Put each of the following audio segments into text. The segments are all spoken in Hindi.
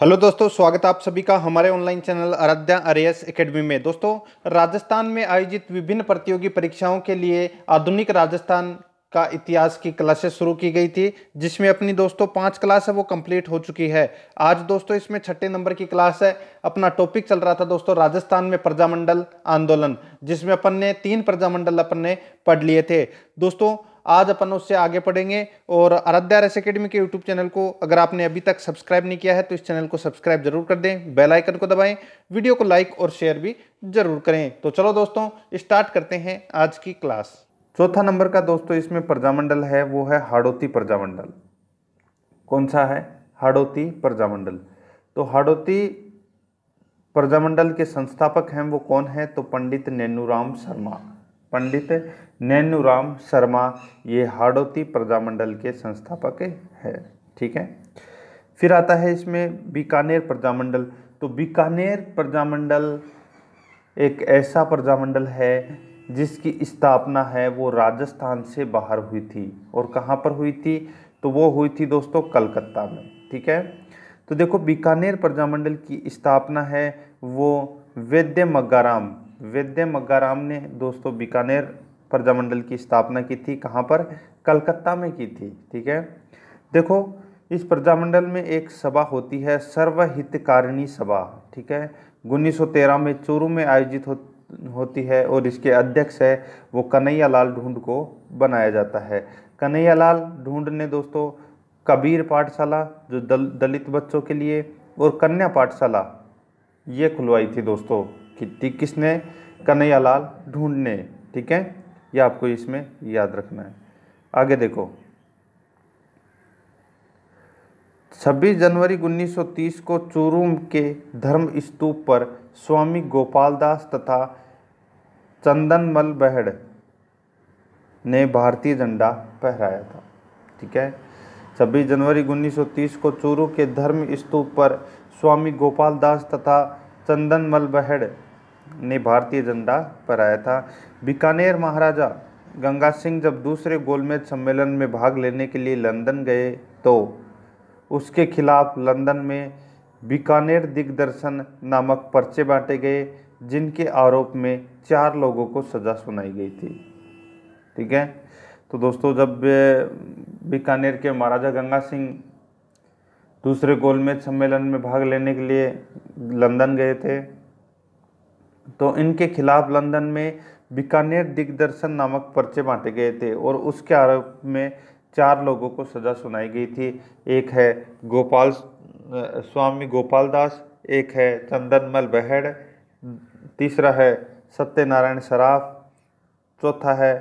हेलो दोस्तों स्वागत आप सभी का हमारे online channel Aradhya S academy में दोस्तों राजस्थान में आयोजित विभिन्न प्रतियोगी परीक्षाओं के लिए आधुनिक राजस्थान का इतिहास की क्लासेस शुरू की गई थी जिसमें अपनी दोस्तों पांच क्लास है वो कंप्लीट हो चुकी है आज दोस्तों इसमें छठे नंबर की क्लास है अपना टॉपिक चल रहा था दोस्तों राजस्थान में प्रजामंडल आंदोलन जिसमें अपन ने तीन प्रजामंडल अपन ने पढ़ लिए थे दोस्तों आज अपन उससे आगे पढ़ेंगे और आराध्या रेस अकेडमी के यूट्यूब चैनल को अगर आपने अभी तक सब्सक्राइब नहीं किया है तो इस चैनल को सब्सक्राइब जरूर कर दें बेल आइकन को दबाएं वीडियो को लाइक और शेयर भी जरूर करें तो चलो दोस्तों स्टार्ट करते हैं आज की क्लास चौथा नंबर का दोस्तों इसमें प्रजामंडल है वो है हाड़ोती प्रजामंडल कौन सा है हाड़ोती प्रजामंडल तो हाड़ोती प्रजामंडल के संस्थापक हैं वो कौन है तो पंडित नेनूराम शर्मा पंडित राम शर्मा ये हाड़ौती प्रजामंडल के संस्थापक है ठीक है फिर आता है इसमें बीकानेर प्रजामंडल तो बीकानेर प्रजामंडल एक ऐसा प्रजामंडल है जिसकी स्थापना है वो राजस्थान से बाहर हुई थी और कहाँ पर हुई थी तो वो हुई थी दोस्तों कलकत्ता में ठीक है तो देखो बीकानेर प्रजामंडल की स्थापना है वो वैद्य मग्गाराम वैद्य मग्गाराम ने दोस्तों बीकानेर प्रजामंडल की स्थापना की थी कहाँ पर कलकत्ता में की थी ठीक है देखो इस प्रजामंडल में एक सभा होती है सर्वहितकारिणी सभा ठीक है 1913 में चूरू में आयोजित हो होती है और इसके अध्यक्ष है वो कन्हैया लाल ढूंढ को बनाया जाता है कन्हैया लाल ढूंढ ने दोस्तों कबीर पाठशाला जो दल, दलित बच्चों के लिए और कन्या पाठशाला ये खुलवाई थी दोस्तों किट्टी किसने कन्हैया लाल ढूंढने ठीक है ये आपको इसमें याद रखना है आगे देखो 26 जनवरी 1930 को चूरू के धर्म स्तूप पर स्वामी गोपालदास तथा चंदनमल बहड़ ने भारतीय झंडा फहराया था ठीक है 26 जनवरी 1930 को चूरू के धर्म स्तूप पर स्वामी गोपालदास तथा चंदनमल बहड़ ने भारतीय झंडा फहराया था बीकानेर महाराजा गंगा सिंह जब दूसरे गोलमेज सम्मेलन में भाग लेने के लिए लंदन गए तो उसके खिलाफ लंदन में बीकानेर दिग्दर्शन नामक पर्चे बांटे गए जिनके आरोप में चार लोगों को सज़ा सुनाई गई थी ठीक है तो दोस्तों जब बीकानेर के महाराजा गंगा सिंह दूसरे गोलमेज सम्मेलन में भाग लेने के लिए लंदन गए थे तो इनके खिलाफ लंदन में बीकानेर दिग्दर्शन नामक पर्चे बांटे गए थे और उसके आरोप में चार लोगों को सज़ा सुनाई गई थी एक है गोपाल स्वामी गोपाल दास एक है चंदनमल बहड़ तीसरा है सत्यनारायण सराफ चौथा है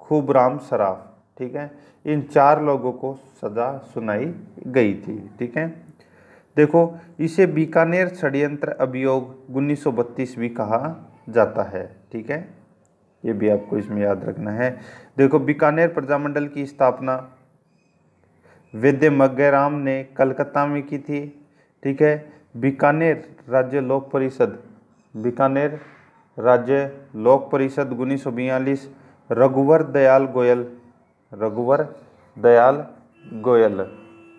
खूबराम सराफ ठीक है इन चार लोगों को सज़ा सुनाई गई थी ठीक है देखो इसे बीकानेर षड्यंत्र अभियोग उन्नीस भी कहा जाता है ठीक है ये भी आपको इसमें याद रखना है देखो बीकानेर प्रजामंडल की स्थापना वैद्य मग्गेराम ने कलकत्ता में की थी ठीक है बीकानेर राज्य लोक परिषद बीकानेर राज्य लोक परिषद उन्नीस रघुवर दयाल गोयल रघुवर दयाल गोयल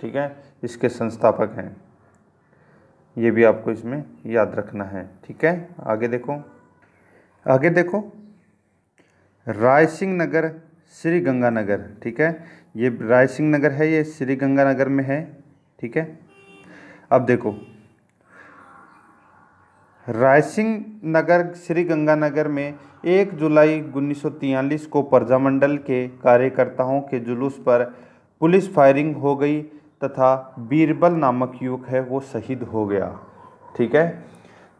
ठीक है इसके संस्थापक हैं ये भी आपको इसमें याद रखना है ठीक है आगे देखो आगे देखो राय सिंह नगर श्री गंगानगर ठीक है ये राय सिंह नगर है ये श्री गंगानगर में है ठीक है अब देखो राय सिंह नगर श्री गंगानगर में एक जुलाई उन्नीस को प्रजामंडल के कार्यकर्ताओं के जुलूस पर पुलिस फायरिंग हो गई तथा बीरबल नामक युवक है वो शहीद हो गया ठीक है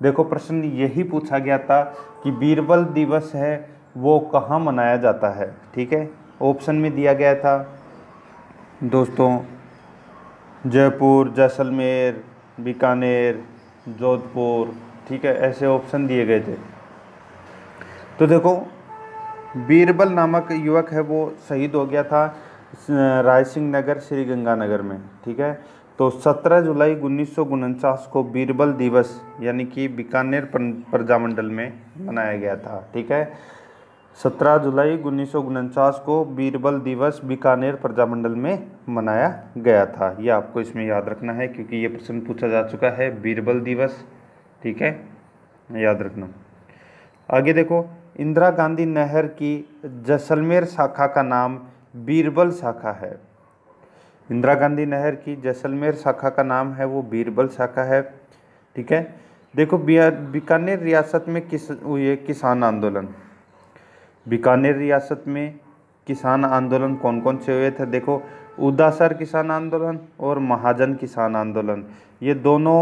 देखो प्रश्न यही पूछा गया था कि बीरबल दिवस है वो कहाँ मनाया जाता है ठीक है ऑप्शन में दिया गया था दोस्तों जयपुर जैसलमेर बीकानेर जोधपुर ठीक है ऐसे ऑप्शन दिए गए थे तो देखो बीरबल नामक युवक है वो शहीद हो गया था राय सिंह नगर श्री गंगानगर में ठीक है तो 17 जुलाई उन्नीस को बीरबल दिवस यानी कि बीकानेर प्रजामंडल में मनाया गया था ठीक है 17 जुलाई उन्नीस को बीरबल दिवस बीकानेर प्रजामंडल में मनाया गया था ये आपको इसमें याद रखना है क्योंकि ये प्रश्न पूछा जा चुका है बीरबल दिवस ठीक है याद रखना आगे देखो इंदिरा गांधी नहर की जैसलमेर शाखा का नाम बीरबल शाखा है इंदिरा गांधी नहर की जैसलमेर शाखा का नाम है वो बीरबल शाखा है ठीक है देखो बीकानेर रियासत में किस ये किसान आंदोलन बीकानेर रियासत में किसान आंदोलन कौन कौन से हुए थे देखो उदासर किसान आंदोलन और महाजन किसान आंदोलन ये दोनों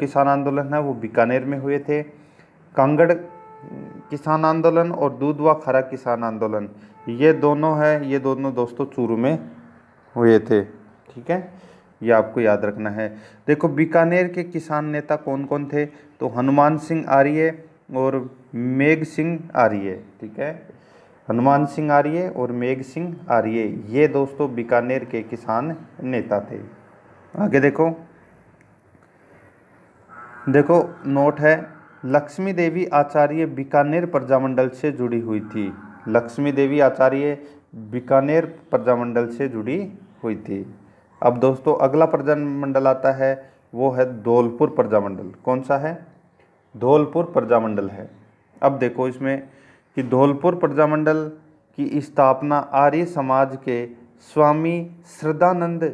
किसान आंदोलन है वो बीकानेर में हुए थे कांगड़ किसान आंदोलन और दूध व खरा किसान आंदोलन ये दोनों है ये दोनों दोस्तों चूरू में हुए थे ठीक है ये आपको याद रखना है देखो बीकानेर के किसान नेता कौन कौन थे तो हनुमान सिंह आर्य और मेघ सिंह आर्य ठीक है हनुमान सिंह आर्य और मेघ सिंह आर्य ये दोस्तों बीकानेर के किसान नेता थे आगे देखो देखो नोट है लक्ष्मी देवी आचार्य बीकानेर प्रजामंडल से जुड़ी हुई थी लक्ष्मी देवी आचार्य बीकानेर प्रजामंडल से जुड़ी हुई थी अब दोस्तों अगला प्रजामंडल आता है वो है धौलपुर प्रजामंडल कौन सा है धौलपुर प्रजामंडल है अब देखो इसमें कि धौलपुर प्रजामंडल की स्थापना आर्य समाज के स्वामी श्रद्धानंद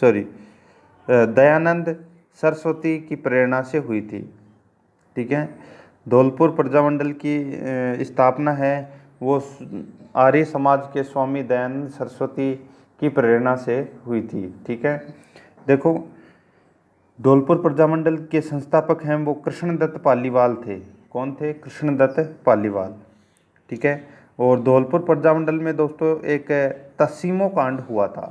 सॉरी दयानंद सरस्वती की प्रेरणा से हुई थी ठीक है धौलपुर प्रजामंडल की स्थापना है वो आर्य समाज के स्वामी दयानंद सरस्वती की प्रेरणा से हुई थी ठीक है देखो धौलपुर प्रजामंडल के संस्थापक हैं वो कृष्णदत्त पालीवाल थे कौन थे कृष्णदत्त पालीवाल ठीक है और धौलपुर प्रजामंडल में दोस्तों एक तस्सीमो कांड हुआ था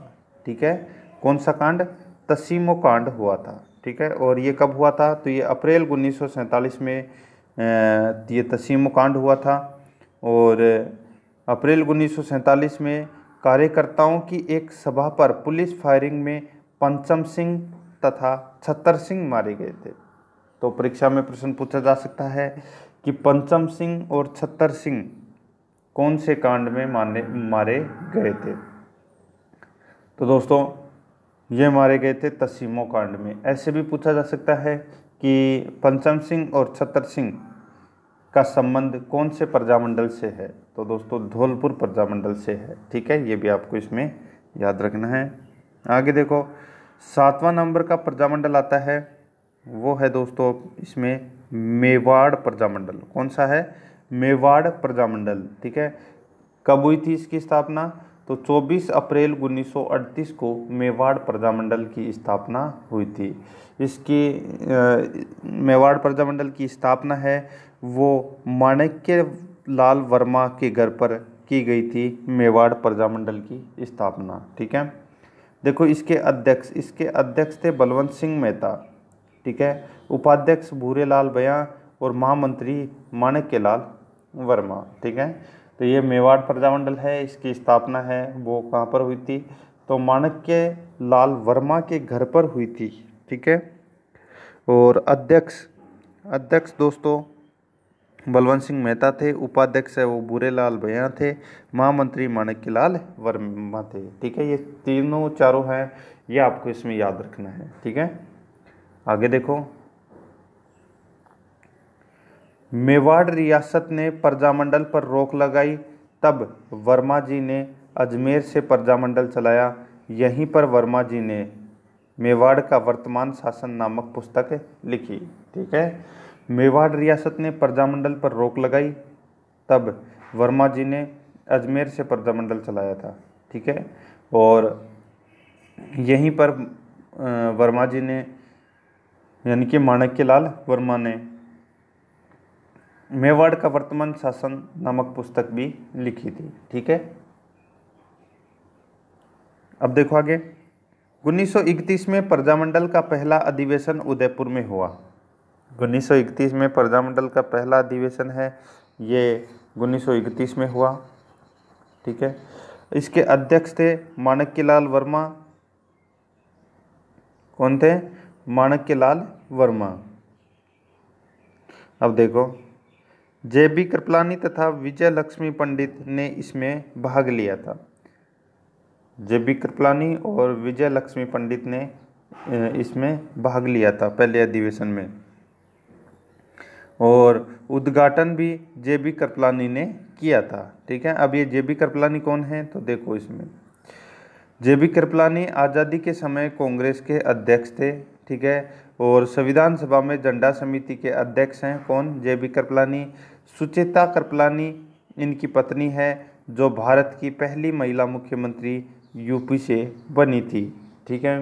ठीक है कौन सा कांड तस्सीमो कांड हुआ था ठीक है और ये कब हुआ था तो ये अप्रैल उन्नीस में ये तसीम कांड हुआ था और अप्रैल उन्नीस में कार्यकर्ताओं की एक सभा पर पुलिस फायरिंग में पंचम सिंह तथा छत्तर सिंह मारे गए थे तो परीक्षा में प्रश्न पूछा जा सकता है कि पंचम सिंह और छत्तर सिंह कौन से कांड में मारे गए थे तो दोस्तों ये मारे गए थे तसीमो कांड में ऐसे भी पूछा जा सकता है कि पंचम सिंह और छत्तर सिंह का संबंध कौन से प्रजामंडल से है तो दोस्तों धौलपुर प्रजामंडल से है ठीक है ये भी आपको इसमें याद रखना है आगे देखो सातवां नंबर का प्रजामंडल आता है वो है दोस्तों इसमें मेवाड़ प्रजामंडल कौन सा है मेवाड़ प्रजामंडल ठीक है कब हुई थी इसकी स्थापना तो 24 अप्रैल 1938 को मेवाड़ प्रजामंडल की स्थापना हुई थी इसकी मेवाड़ प्रजामंडल की स्थापना है वो माणिक्य लाल वर्मा के घर पर की गई थी मेवाड़ प्रजामंडल की स्थापना ठीक है देखो इसके अध्यक्ष इसके अध्यक्ष थे बलवंत सिंह मेहता ठीक है उपाध्यक्ष भूरे लाल बयां और महामंत्री माणिक्य लाल वर्मा ठीक है तो ये मेवाड़ प्रजामंडल है इसकी स्थापना है वो कहाँ पर हुई थी तो माणक्य लाल वर्मा के घर पर हुई थी ठीक है और अध्यक्ष अध्यक्ष दोस्तों बलवंत सिंह मेहता थे उपाध्यक्ष है वो बूरे लाल भैया थे महामंत्री माणक्य लाल वर्मा थे ठीक है ये तीनों चारों हैं ये आपको इसमें याद रखना है ठीक है आगे देखो मेवाड़ रियासत ने प्रजामंडल पर रोक लगाई तब वर्मा जी ने अजमेर से प्रजामंडल चलाया यहीं पर वर्मा जी ने मेवाड़ का वर्तमान शासन नामक पुस्तक लिखी ठीक है मेवाड़ रियासत ने प्रजामंडल पर रोक लगाई तब वर्मा जी ने अजमेर से प्रजामंडल चलाया था ठीक है और यहीं पर वर्मा जी ने यानी कि माणक्य लाल वर्मा ने मेवाड़ का वर्तमान शासन नामक पुस्तक भी लिखी थी ठीक है अब देखो आगे 1931 में प्रजामंडल का पहला अधिवेशन उदयपुर में हुआ 1931 में प्रजामंडल का पहला अधिवेशन है ये 1931 में हुआ ठीक है इसके अध्यक्ष थे माणक्यलाल वर्मा कौन थे लाल वर्मा अब देखो जे बी कृपलानी तथा विजय लक्ष्मी पंडित ने इसमें भाग लिया था जे बी कृपलानी और विजय लक्ष्मी पंडित ने इसमें भाग लिया था पहले अधिवेशन में और उद्घाटन भी जे बी कृपलानी ने किया था ठीक है अब ये जे बी कृपलानी कौन है तो देखो इसमें जे बी कृपलानी आज़ादी के समय कांग्रेस के अध्यक्ष थे ठीक है और संविधान सभा में झंडा समिति के अध्यक्ष हैं कौन जे बी कृपलानी सुचेता कृपलानी इनकी पत्नी है जो भारत की पहली महिला मुख्यमंत्री यूपी से बनी थी ठीक है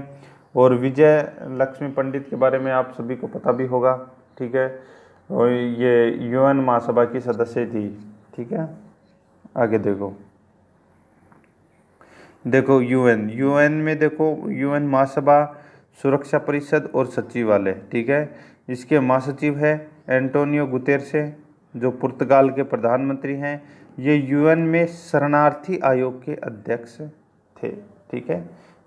और विजय लक्ष्मी पंडित के बारे में आप सभी को पता भी होगा ठीक है और ये यूएन महासभा की सदस्य थी ठीक है आगे देखो देखो यूएन यूएन में देखो यूएन महासभा सुरक्षा परिषद और सचिवालय ठीक है इसके महासचिव है एंटोनियो गुतेर से जो पुर्तगाल के प्रधानमंत्री हैं ये यूएन में शरणार्थी आयोग के अध्यक्ष थे ठीक है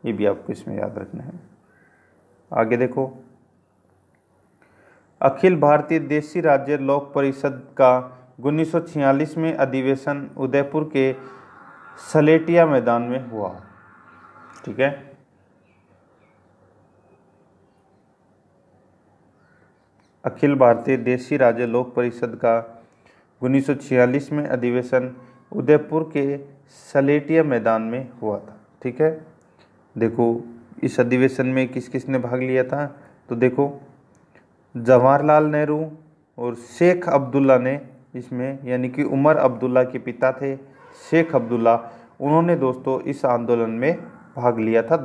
ये भी आपको इसमें याद रखना है आगे देखो अखिल भारतीय देसी राज्य लोक परिषद का 1946 में अधिवेशन उदयपुर के सलेटिया मैदान में हुआ ठीक है अखिल भारतीय देशी राज्य लोक परिषद का 1946 में अधिवेशन उदयपुर के सलेटिया मैदान में हुआ था ठीक है देखो इस अधिवेशन में किस किस ने भाग लिया था तो देखो जवाहरलाल नेहरू और शेख अब्दुल्ला ने इसमें यानी कि उमर अब्दुल्ला के पिता थे शेख अब्दुल्ला उन्होंने दोस्तों इस आंदोलन में भाग लिया था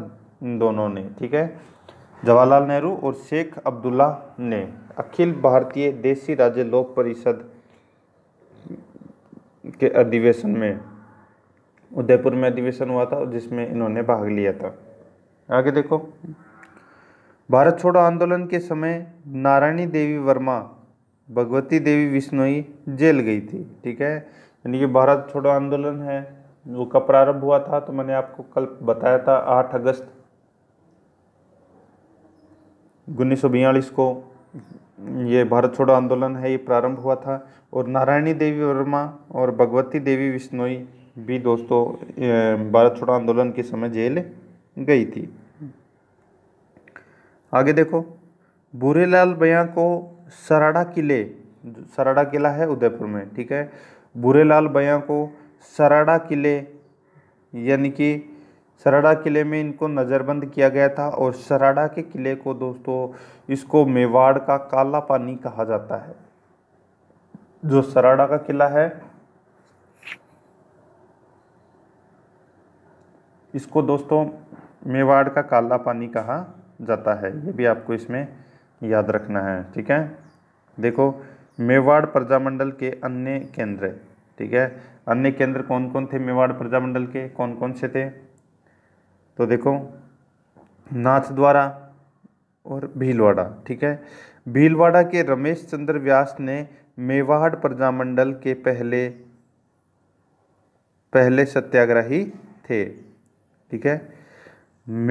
दोनों ने ठीक है जवाहरलाल नेहरू और शेख अब्दुल्ला ने अखिल भारतीय देसी राज्य लोक परिषद के अधिवेशन में उदयपुर में अधिवेशन हुआ था जिसमें इन्होंने भाग लिया था आगे देखो भारत छोड़ो आंदोलन के समय नारायणी देवी वर्मा भगवती देवी विष्णोई जेल गई थी ठीक है यानी कि भारत छोड़ो आंदोलन है वो कब प्रारंभ हुआ था तो मैंने आपको कल बताया था आठ अगस्त उन्नीस को ये भारत छोड़ो आंदोलन है ये प्रारंभ हुआ था और नारायणी देवी वर्मा और भगवती देवी विश्नोई भी दोस्तों भारत छोड़ो आंदोलन के समय जेल गई थी आगे देखो बुरेलाल बयां को सराड़ा किले सराड़ा किला है उदयपुर में ठीक है बुरेलाल बयां को सराड़ा किले यानी कि सराड़ा किले में इनको नज़रबंद किया गया था और सराड़ा के किले को दोस्तों इसको मेवाड़ का काला पानी कहा जाता है जो सराड़ा का किला है इसको दोस्तों मेवाड़ का काला पानी कहा जाता है ये भी आपको इसमें याद रखना है ठीक है देखो मेवाड़ प्रजामंडल के अन्य केंद्र ठीक है अन्य केंद्र कौन कौन थे मेवाड़ प्रजामंडल के कौन कौन से थे तो देखो नाथ द्वारा और भीलवाड़ा ठीक है भीलवाड़ा के रमेश चंद्र व्यास ने मेवाड़ प्रजामंडल के पहले पहले सत्याग्रही थे ठीक है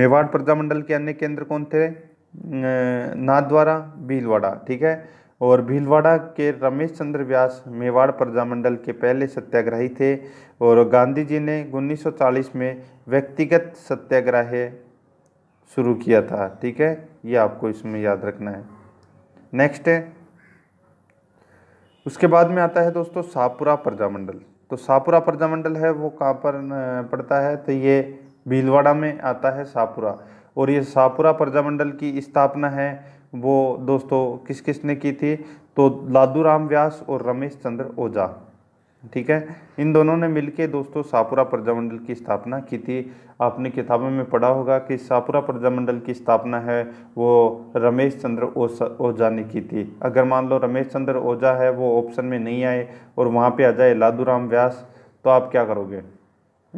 मेवाड़ प्रजामंडल के अन्य केंद्र कौन थे अं, नाथ द्वारा भीलवाड़ा ठीक है और भीलवाड़ा के रमेश चंद्र व्यास मेवाड़ प्रजामंडल के पहले सत्याग्रही थे और गांधी जी ने 1940 में व्यक्तिगत सत्याग्रह शुरू किया था ठीक है ये आपको इसमें याद रखना है नेक्स्ट है उसके बाद में आता है दोस्तों सापुरा प्रजामंडल तो सापुरा प्रजामंडल है वो कहाँ पर पड़ता है तो ये भीलवाड़ा में आता है सापुरा और ये सापुरा प्रजामंडल की स्थापना है वो दोस्तों किस किसने की थी तो लादू राम व्यास और रमेश चंद्र ओझा ठीक है इन दोनों ने मिलकर दोस्तों सापुरा प्रजामंडल की स्थापना की थी आपने किताबों में पढ़ा होगा कि सापुरा प्रजामंडल की स्थापना है वो रमेश चंद्र ओझा ने की थी अगर मान लो रमेश चंद्र ओझा है वो ऑप्शन में नहीं आए और वहाँ पे आ जाए लादू राम व्यास तो आप क्या करोगे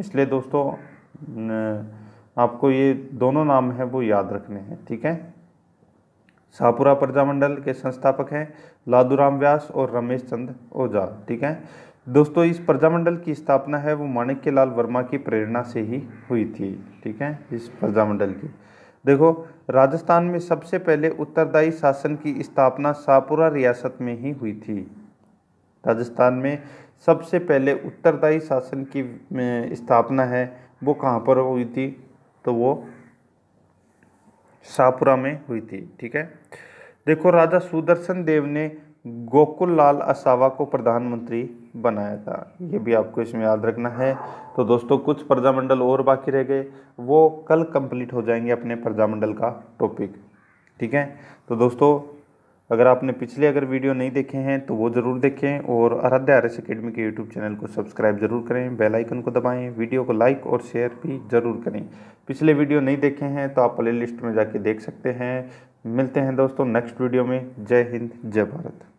इसलिए दोस्तों आपको ये दोनों नाम हैं वो याद रखने हैं ठीक है शाहपुरा प्रजामंडल के संस्थापक हैं लादूराम व्यास और रमेश चंद ओझा ठीक है दोस्तों इस प्रजामंडल की स्थापना है वो माणिक्य लाल वर्मा की प्रेरणा से ही हुई थी ठीक है इस प्रजामंडल की देखो राजस्थान में सबसे पहले उत्तरदायी शासन की स्थापना शाहपुरा रियासत में ही हुई थी राजस्थान में सबसे पहले उत्तरदायी शासन की स्थापना है वो कहाँ पर हुई थी तो वो शाहपुरा में हुई थी ठीक है देखो राजा सुदर्शन देव ने गोकुल लाल असावा को प्रधानमंत्री बनाया था ये भी आपको इसमें याद रखना है तो दोस्तों कुछ प्रजामंडल और बाकी रह गए वो कल कंप्लीट हो जाएंगे अपने प्रजामंडल का टॉपिक ठीक है तो दोस्तों अगर आपने पिछले अगर वीडियो नहीं देखे हैं तो वो ज़रूर देखें और आराध्या आर एस अकेडमी के यूट्यूब चैनल को सब्सक्राइब जरूर करें बेल आइकन को दबाएं वीडियो को लाइक और शेयर भी ज़रूर करें पिछले वीडियो नहीं देखे हैं तो आप प्ले लिस्ट में जाके देख सकते हैं मिलते हैं दोस्तों नेक्स्ट वीडियो में जय हिंद जय भारत